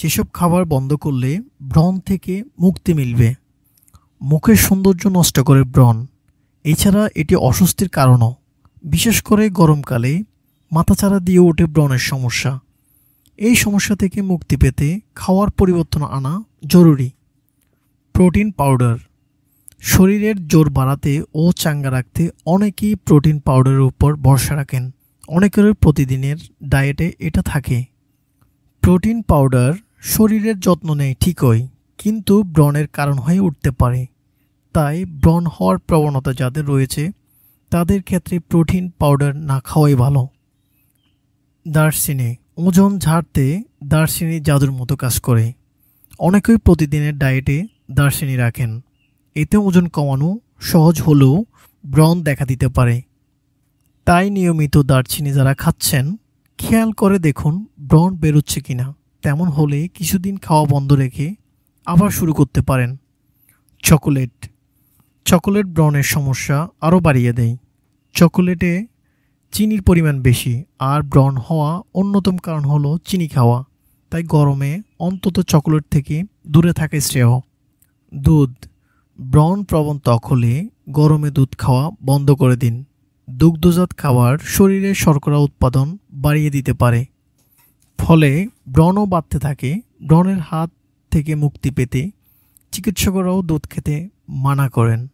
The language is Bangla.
যেসব খাবার বন্ধ করলে ব্রণ থেকে মুক্তি মিলবে মুখের সৌন্দর্য নষ্ট করে ব্রণ এছাড়া এটি অস্বস্তির কারণও বিশেষ করে গরমকালে মাথাচাড়া দিয়ে ওঠে ব্রণের সমস্যা এই সমস্যা থেকে মুক্তি পেতে খাওয়ার পরিবর্তন আনা জরুরি প্রোটিন পাউডার শরীরের জোর বাড়াতে ও চাঙ্গা রাখতে অনেকেই প্রোটিন পাউডারের উপর ভরসা রাখেন অনেকের প্রতিদিনের ডায়েটে এটা থাকে প্রোটিন পাউডার শরীরের যত্ন নেয় ঠিকই কিন্তু ব্রণের কারণ হয়ে উঠতে পারে তাই ব্রণ হওয়ার প্রবণতা যাদের রয়েছে তাদের ক্ষেত্রে প্রোটিন পাউডার না খাওয়াই ভালো দার্শিনি ওজন ঝাড়তে দার্সিনি জাদুর মতো কাজ করে অনেকেই প্রতিদিনের ডায়েটে দার্সিনি রাখেন এতে ওজন কমানো সহজ হলেও ব্রণ দেখা দিতে পারে তাই নিয়মিত দারচিনি যারা খাচ্ছেন খেয়াল করে দেখুন ব্রণ বেরোচ্ছে কি না তেমন হলে কিছুদিন খাওয়া বন্ধ রেখে আবার শুরু করতে পারেন চকোলেট চকোলেট ব্রণের সমস্যা আরও বাড়িয়ে দেয় চকোলেটে চিনির পরিমাণ বেশি আর ব্রণ হওয়া অন্যতম কারণ হলো চিনি খাওয়া তাই গরমে অন্তত চকোলেট থেকে দূরে থাকে শ্রেয় দুধ ব্রণ প্রবণ ত্বক হলে গরমে দুধ খাওয়া বন্ধ করে দিন দুগ্ধজাত খাবার শরীরে শর্করা উৎপাদন বাড়িয়ে দিতে পারে ফলে ব্রণও বাড়তে থাকে ব্রণের হাত থেকে মুক্তি পেতে চিকিৎসকরাও দুধ খেতে মানা করেন